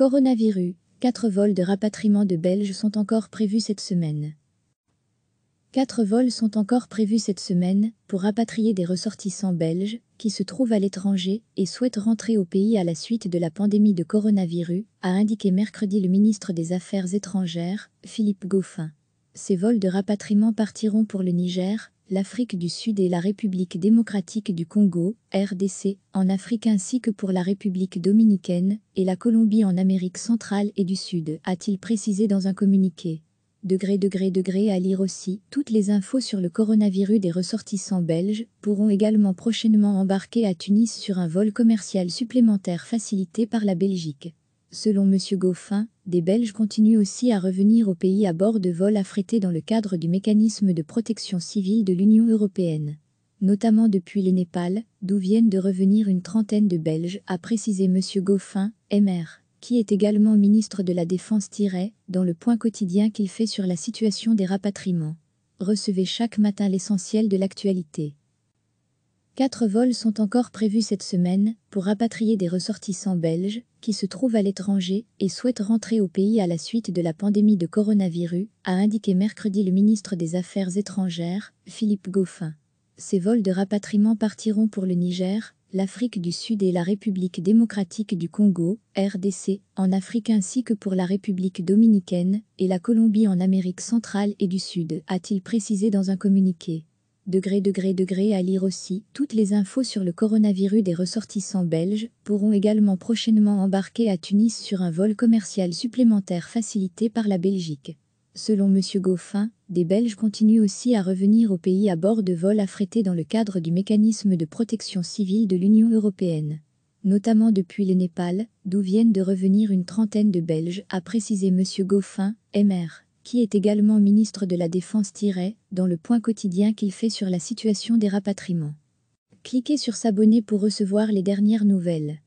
Coronavirus, quatre vols de rapatriement de Belges sont encore prévus cette semaine. Quatre vols sont encore prévus cette semaine pour rapatrier des ressortissants belges qui se trouvent à l'étranger et souhaitent rentrer au pays à la suite de la pandémie de coronavirus, a indiqué mercredi le ministre des Affaires étrangères, Philippe Goffin. Ces vols de rapatriement partiront pour le Niger, l'Afrique du Sud et la République démocratique du Congo, RDC, en Afrique ainsi que pour la République dominicaine et la Colombie en Amérique centrale et du Sud, a-t-il précisé dans un communiqué. Degré, degré, degré à lire aussi. Toutes les infos sur le coronavirus des ressortissants belges pourront également prochainement embarquer à Tunis sur un vol commercial supplémentaire facilité par la Belgique. Selon M. Goffin, des Belges continuent aussi à revenir au pays à bord de vols affrétés dans le cadre du mécanisme de protection civile de l'Union européenne. Notamment depuis le Népal, d'où viennent de revenir une trentaine de Belges, a précisé M. Goffin, MR, qui est également ministre de la Défense dans le point quotidien qu'il fait sur la situation des rapatriements. Recevez chaque matin l'essentiel de l'actualité. Quatre vols sont encore prévus cette semaine pour rapatrier des ressortissants belges qui se trouvent à l'étranger et souhaitent rentrer au pays à la suite de la pandémie de coronavirus, a indiqué mercredi le ministre des Affaires étrangères, Philippe Goffin. Ces vols de rapatriement partiront pour le Niger, l'Afrique du Sud et la République démocratique du Congo, RDC, en Afrique ainsi que pour la République dominicaine et la Colombie en Amérique centrale et du Sud, a-t-il précisé dans un communiqué. Degré, degré, degré à lire aussi. Toutes les infos sur le coronavirus des ressortissants belges pourront également prochainement embarquer à Tunis sur un vol commercial supplémentaire facilité par la Belgique. Selon M. Goffin, des Belges continuent aussi à revenir au pays à bord de vols affrétés dans le cadre du mécanisme de protection civile de l'Union européenne. Notamment depuis le Népal, d'où viennent de revenir une trentaine de Belges, a précisé M. Goffin, MR qui est également ministre de la Défense tiré dans le point quotidien qu'il fait sur la situation des rapatriements. Cliquez sur s'abonner pour recevoir les dernières nouvelles.